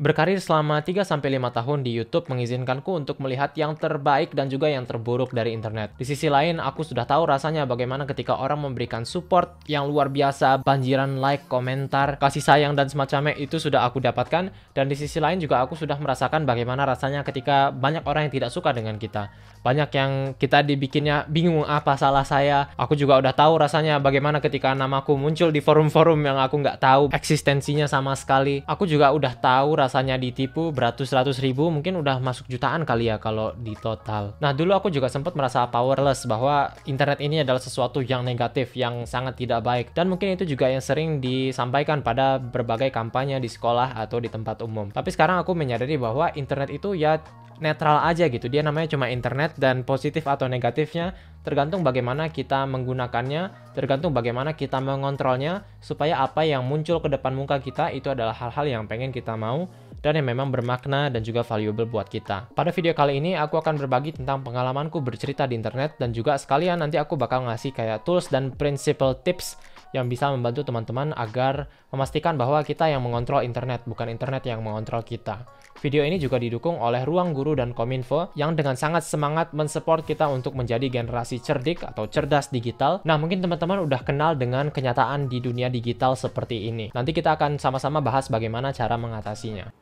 Berkarir selama 3-5 tahun di YouTube mengizinkanku untuk melihat yang terbaik dan juga yang terburuk dari internet. Di sisi lain, aku sudah tahu rasanya bagaimana ketika orang memberikan support yang luar biasa, banjiran like, komentar, kasih sayang dan semacamnya itu sudah aku dapatkan. Dan di sisi lain juga aku sudah merasakan bagaimana rasanya ketika banyak orang yang tidak suka dengan kita. Banyak yang kita dibikinnya bingung apa salah saya. Aku juga udah tahu rasanya bagaimana ketika namaku muncul di forum-forum yang aku nggak tahu eksistensinya sama sekali. Aku juga udah tahu rasanya rasanya ditipu beratus-ratus ribu mungkin udah masuk jutaan kali ya kalau di total. Nah dulu aku juga sempat merasa powerless bahwa internet ini adalah sesuatu yang negatif, yang sangat tidak baik. Dan mungkin itu juga yang sering disampaikan pada berbagai kampanye di sekolah atau di tempat umum. Tapi sekarang aku menyadari bahwa internet itu ya netral aja gitu. Dia namanya cuma internet dan positif atau negatifnya tergantung bagaimana kita menggunakannya, tergantung bagaimana kita mengontrolnya supaya apa yang muncul ke depan muka kita itu adalah hal-hal yang pengen kita mau dan yang memang bermakna dan juga valuable buat kita. Pada video kali ini aku akan berbagi tentang pengalamanku bercerita di internet dan juga sekalian nanti aku bakal ngasih kayak tools dan principle tips yang bisa membantu teman-teman agar memastikan bahwa kita yang mengontrol internet, bukan internet yang mengontrol kita. Video ini juga didukung oleh Ruang Guru dan Kominfo yang dengan sangat semangat mensupport kita untuk menjadi generasi cerdik atau cerdas digital. Nah, mungkin teman-teman udah kenal dengan kenyataan di dunia digital seperti ini. Nanti kita akan sama-sama bahas bagaimana cara mengatasinya.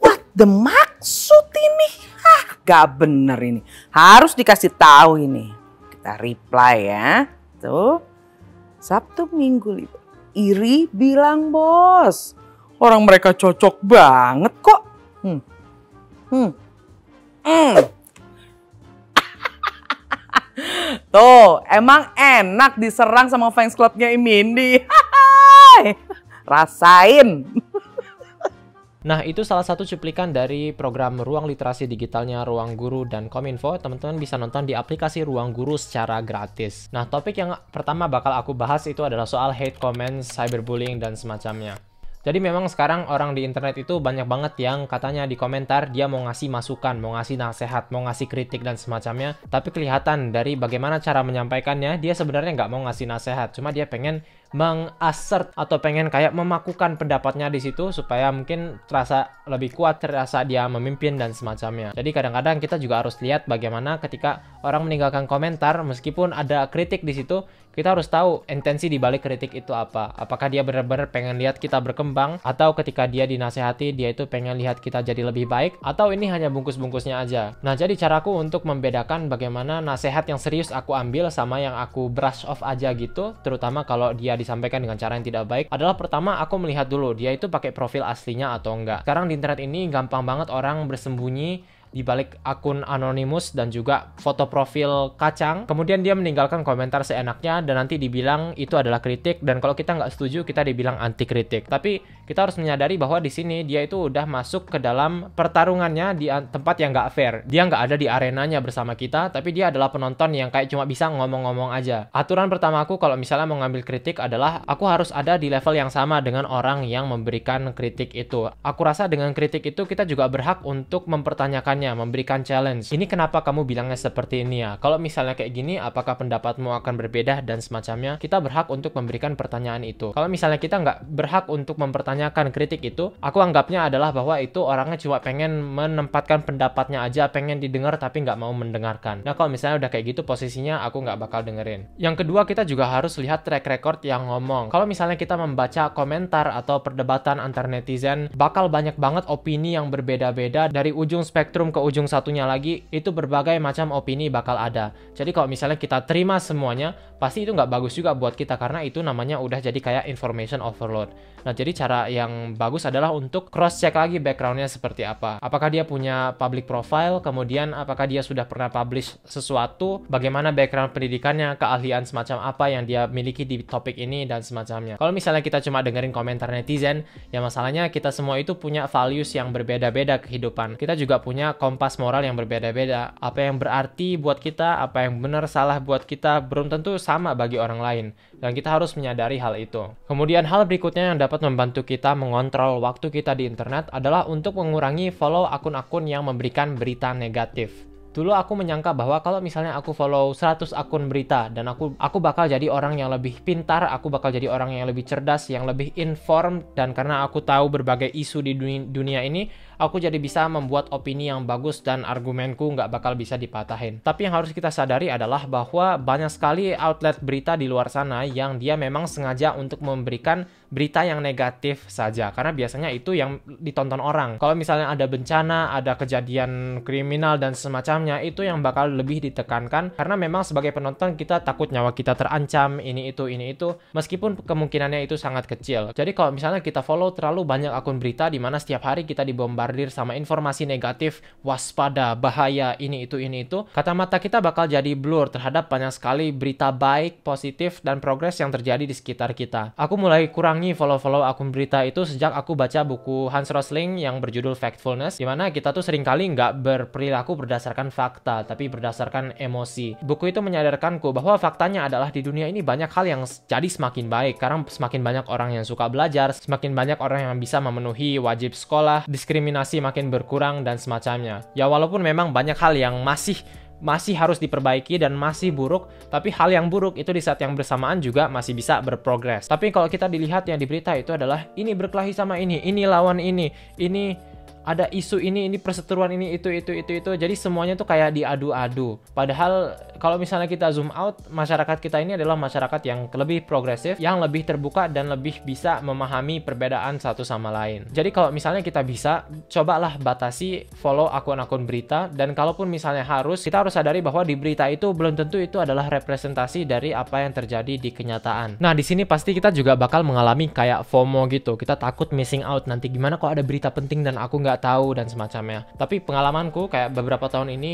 What the maksud ini? Hah, gak bener ini. Harus dikasih tahu ini. Kita reply ya. Tuh. Sabtu minggu libur. Iri bilang bos. Orang mereka cocok banget kok. Hmm. Hmm. Hmm. Tuh, emang enak diserang sama fans clubnya Imindi. Rasain. Nah, itu salah satu cuplikan dari program Ruang Literasi Digitalnya Ruang Guru dan Kominfo. Teman-teman bisa nonton di aplikasi Ruang Guru secara gratis. Nah, topik yang pertama bakal aku bahas itu adalah soal hate comments, cyberbullying, dan semacamnya. Jadi memang sekarang orang di internet itu banyak banget yang katanya di komentar dia mau ngasih masukan, mau ngasih nasihat, mau ngasih kritik dan semacamnya. Tapi kelihatan dari bagaimana cara menyampaikannya, dia sebenarnya nggak mau ngasih nasihat, cuma dia pengen mengassert atau pengen kayak memakukan pendapatnya di situ supaya mungkin terasa lebih kuat, terasa dia memimpin dan semacamnya. Jadi kadang-kadang kita juga harus lihat bagaimana ketika orang meninggalkan komentar meskipun ada kritik di situ, kita harus tahu intensi di balik kritik itu apa. Apakah dia benar-benar pengen lihat kita berkembang atau ketika dia dinasehati dia itu pengen lihat kita jadi lebih baik atau ini hanya bungkus-bungkusnya aja. Nah, jadi caraku untuk membedakan bagaimana nasehat yang serius aku ambil sama yang aku brush off aja gitu, terutama kalau dia disampaikan dengan cara yang tidak baik adalah pertama aku melihat dulu dia itu pakai profil aslinya atau enggak. Sekarang di internet ini gampang banget orang bersembunyi di balik akun Anonymous dan juga foto profil kacang. Kemudian dia meninggalkan komentar seenaknya dan nanti dibilang itu adalah kritik dan kalau kita nggak setuju kita dibilang anti kritik. Tapi kita harus menyadari bahwa di sini dia itu udah masuk ke dalam pertarungannya di tempat yang nggak fair. Dia nggak ada di arenanya bersama kita, tapi dia adalah penonton yang kayak cuma bisa ngomong-ngomong aja. Aturan pertama aku kalau misalnya mau ngambil kritik adalah aku harus ada di level yang sama dengan orang yang memberikan kritik itu. Aku rasa dengan kritik itu kita juga berhak untuk mempertanyakan tantangannya, memberikan challenge. Ini kenapa kamu bilangnya seperti ini ya? Kalau misalnya kayak gini, apakah pendapatmu akan berbeda dan semacamnya? Kita berhak untuk memberikan pertanyaan itu. Kalau misalnya kita nggak berhak untuk mempertanyakan kritik itu, aku anggapnya adalah bahwa itu orangnya cuma pengen menempatkan pendapatnya aja, pengen didengar tapi nggak mau mendengarkan. Nah kalau misalnya udah kayak gitu posisinya, aku nggak bakal dengerin. Yang kedua kita juga harus lihat track record yang ngomong. Kalau misalnya kita membaca komentar atau perdebatan antar netizen, bakal banyak banget opini yang berbeda-beda dari ujung spektrum ke ujung satunya lagi, itu berbagai macam opini bakal ada. Jadi kalau misalnya kita terima semuanya, pasti itu nggak bagus juga buat kita karena itu namanya udah jadi kayak information overload. Nah jadi cara yang bagus adalah untuk cross check lagi backgroundnya seperti apa. Apakah dia punya public profile, kemudian apakah dia sudah pernah publish sesuatu, bagaimana background pendidikannya, keahlian semacam apa yang dia miliki di topik ini dan semacamnya. Kalau misalnya kita cuma dengerin komentar netizen, ya masalahnya kita semua itu punya values yang berbeda-beda kehidupan. Kita juga punya kompas moral yang berbeda-beda. Apa yang berarti buat kita, apa yang benar salah buat kita, belum tentu sama bagi orang lain. Dan kita harus menyadari hal itu. Kemudian hal berikutnya yang dapat membantu kita mengontrol waktu kita di internet adalah untuk mengurangi follow akun-akun yang memberikan berita negatif. Dulu aku menyangka bahwa kalau misalnya aku follow 100 akun berita dan aku aku bakal jadi orang yang lebih pintar, aku bakal jadi orang yang lebih cerdas, yang lebih inform dan karena aku tahu berbagai isu di dunia, ini, aku jadi bisa membuat opini yang bagus dan argumenku nggak bakal bisa dipatahin. Tapi yang harus kita sadari adalah bahwa banyak sekali outlet berita di luar sana yang dia memang sengaja untuk memberikan berita yang negatif saja. Karena biasanya itu yang ditonton orang. Kalau misalnya ada bencana, ada kejadian kriminal dan semacamnya, itu yang bakal lebih ditekankan. Karena memang sebagai penonton kita takut nyawa kita terancam, ini itu, ini itu. Meskipun kemungkinannya itu sangat kecil. Jadi kalau misalnya kita follow terlalu banyak akun berita di mana setiap hari kita dibombar bombardir sama informasi negatif, waspada, bahaya, ini itu ini itu, kata mata kita bakal jadi blur terhadap banyak sekali berita baik, positif dan progres yang terjadi di sekitar kita. Aku mulai kurangi follow-follow akun berita itu sejak aku baca buku Hans Rosling yang berjudul Factfulness, di mana kita tuh seringkali nggak berperilaku berdasarkan fakta, tapi berdasarkan emosi. Buku itu menyadarkanku bahwa faktanya adalah di dunia ini banyak hal yang jadi semakin baik, karena semakin banyak orang yang suka belajar, semakin banyak orang yang bisa memenuhi wajib sekolah, diskriminasi masih makin berkurang dan semacamnya. Ya walaupun memang banyak hal yang masih masih harus diperbaiki dan masih buruk, tapi hal yang buruk itu di saat yang bersamaan juga masih bisa berprogres. Tapi kalau kita dilihat yang diberita itu adalah ini berkelahi sama ini, ini lawan ini, ini ada isu ini, ini perseteruan ini, itu, itu, itu, itu. Jadi semuanya tuh kayak diadu-adu. Padahal kalau misalnya kita zoom out, masyarakat kita ini adalah masyarakat yang lebih progresif, yang lebih terbuka dan lebih bisa memahami perbedaan satu sama lain. Jadi kalau misalnya kita bisa, cobalah batasi follow akun-akun berita dan kalaupun misalnya harus, kita harus sadari bahwa di berita itu belum tentu itu adalah representasi dari apa yang terjadi di kenyataan. Nah, di sini pasti kita juga bakal mengalami kayak FOMO gitu. Kita takut missing out nanti gimana kalau ada berita penting dan aku nggak tahu dan semacamnya. Tapi pengalamanku kayak beberapa tahun ini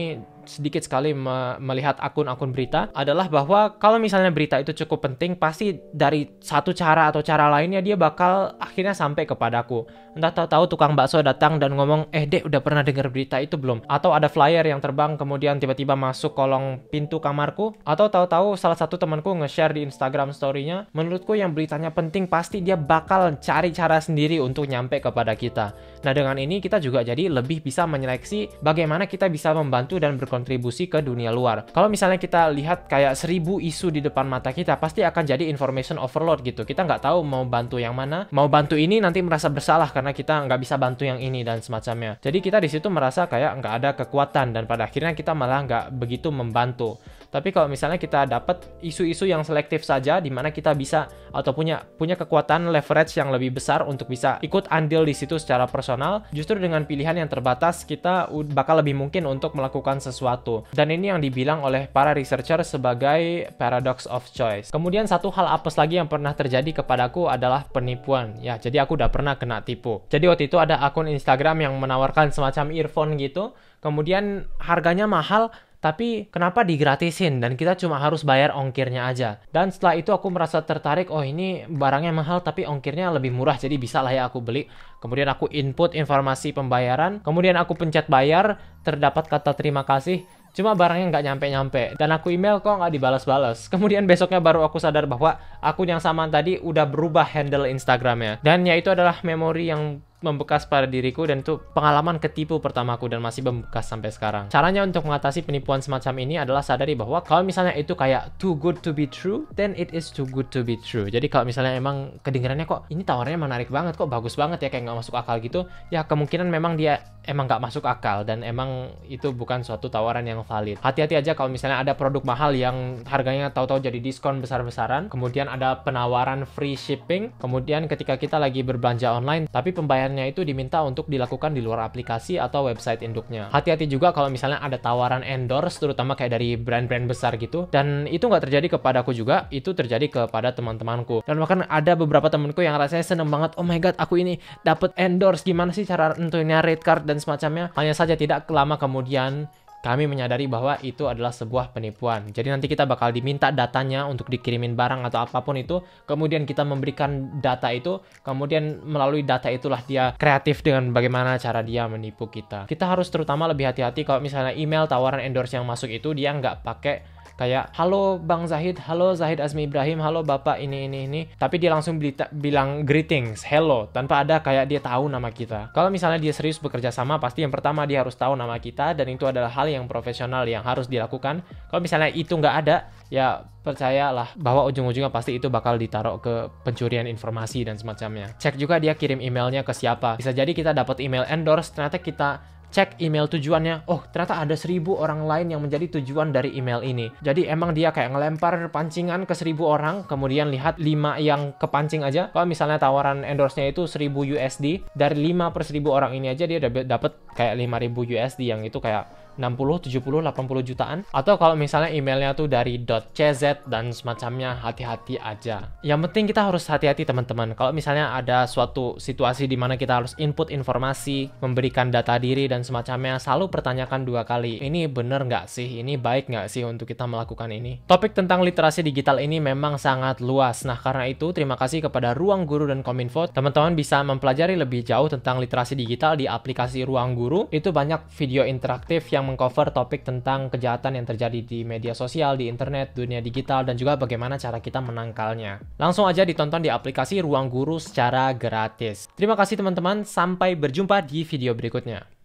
sedikit sekali me melihat akun-akun berita adalah bahwa kalau misalnya berita itu cukup penting, pasti dari satu cara atau cara lainnya dia bakal akhirnya sampai kepadaku. Entah tahu-tahu tukang bakso datang dan ngomong, eh dek udah pernah dengar berita itu belum? Atau ada flyer yang terbang kemudian tiba-tiba masuk kolong pintu kamarku? Atau tahu-tahu salah satu temanku nge-share di Instagram story-nya, menurutku yang beritanya penting pasti dia bakal cari cara sendiri untuk nyampe kepada kita. Nah dengan ini kita juga jadi lebih bisa menyeleksi bagaimana kita bisa membantu dan berkontribusi berkontribusi ke dunia luar. Kalau misalnya kita lihat kayak seribu isu di depan mata kita, pasti akan jadi information overload gitu. Kita nggak tahu mau bantu yang mana, mau bantu ini nanti merasa bersalah karena kita nggak bisa bantu yang ini dan semacamnya. Jadi kita di situ merasa kayak nggak ada kekuatan dan pada akhirnya kita malah nggak begitu membantu. Tapi kalau misalnya kita dapat isu-isu yang selektif saja di mana kita bisa atau punya punya kekuatan leverage yang lebih besar untuk bisa ikut andil di situ secara personal, justru dengan pilihan yang terbatas kita bakal lebih mungkin untuk melakukan sesuatu. Dan ini yang dibilang oleh para researcher sebagai paradox of choice. Kemudian satu hal apes lagi yang pernah terjadi kepadaku adalah penipuan. Ya, jadi aku udah pernah kena tipu. Jadi waktu itu ada akun Instagram yang menawarkan semacam earphone gitu, kemudian harganya mahal tapi kenapa digratisin dan kita cuma harus bayar ongkirnya aja. Dan setelah itu aku merasa tertarik, oh ini barangnya mahal tapi ongkirnya lebih murah jadi bisa lah ya aku beli. Kemudian aku input informasi pembayaran, kemudian aku pencet bayar, terdapat kata terima kasih, Cuma barangnya nggak nyampe-nyampe dan aku email kok nggak dibalas-balas. Kemudian besoknya baru aku sadar bahwa akun yang sama tadi udah berubah handle Instagramnya dan yaitu adalah memori yang membekas pada diriku dan itu pengalaman ketipu pertamaku dan masih membekas sampai sekarang. Caranya untuk mengatasi penipuan semacam ini adalah sadari bahwa kalau misalnya itu kayak too good to be true, then it is too good to be true. Jadi kalau misalnya emang kedengarannya kok ini tawarnya menarik banget kok bagus banget ya kayak nggak masuk akal gitu, ya kemungkinan memang dia emang nggak masuk akal dan emang itu bukan suatu tawaran yang valid. Hati-hati aja kalau misalnya ada produk mahal yang harganya tahu-tahu jadi diskon besar-besaran, kemudian ada penawaran free shipping, kemudian ketika kita lagi berbelanja online tapi pembayaran ptn itu diminta untuk dilakukan di luar aplikasi atau website induknya. Hati-hati juga kalau misalnya ada tawaran endorse, terutama kayak dari brand-brand besar gitu. Dan itu nggak terjadi kepadaku juga, itu terjadi kepada teman-temanku. Dan bahkan ada beberapa temanku yang rasanya seneng banget, oh my god, aku ini dapat endorse, gimana sih cara nentuinnya rate card dan semacamnya. Hanya saja tidak lama kemudian kami menyadari bahwa itu adalah sebuah penipuan. Jadi nanti kita bakal diminta datanya untuk dikirimin barang atau apapun itu. Kemudian kita memberikan data itu. Kemudian melalui data itulah dia kreatif dengan bagaimana cara dia menipu kita. Kita harus terutama lebih hati-hati kalau misalnya email tawaran endorse yang masuk itu dia nggak pakai kayak halo Bang Zahid, halo Zahid Azmi Ibrahim, halo Bapak ini ini ini. Tapi dia langsung bilita, bilang greetings, hello, tanpa ada kayak dia tahu nama kita. Kalau misalnya dia serius bekerja sama, pasti yang pertama dia harus tahu nama kita dan itu adalah hal yang profesional yang harus dilakukan. Kalau misalnya itu nggak ada, ya percayalah bahwa ujung-ujungnya pasti itu bakal ditaruh ke pencurian informasi dan semacamnya. Cek juga dia kirim emailnya ke siapa. Bisa jadi kita dapat email endorse, ternyata kita cek email tujuannya, oh ternyata ada seribu orang lain yang menjadi tujuan dari email ini. Jadi emang dia kayak ngelempar pancingan ke seribu orang, kemudian lihat lima yang kepancing aja. Kalau misalnya tawaran endorse-nya itu seribu USD, dari lima per seribu orang ini aja dia dapat kayak lima ribu USD yang itu kayak 60, 70, 80 jutaan. Atau kalau misalnya emailnya tuh dari .cz dan semacamnya hati-hati aja. Yang penting kita harus hati-hati teman-teman. Kalau misalnya ada suatu situasi di mana kita harus input informasi, memberikan data diri dan semacamnya, selalu pertanyakan dua kali. Ini bener nggak sih? Ini baik nggak sih untuk kita melakukan ini? Topik tentang literasi digital ini memang sangat luas. Nah karena itu terima kasih kepada Ruang Guru dan Kominfo. Teman-teman bisa mempelajari lebih jauh tentang literasi digital di aplikasi Ruang Guru. Itu banyak video interaktif yang mengcover topik tentang kejahatan yang terjadi di media sosial, di internet, dunia digital, dan juga bagaimana cara kita menangkalnya. Langsung aja ditonton di aplikasi Ruang Guru secara gratis. Terima kasih teman-teman, sampai berjumpa di video berikutnya.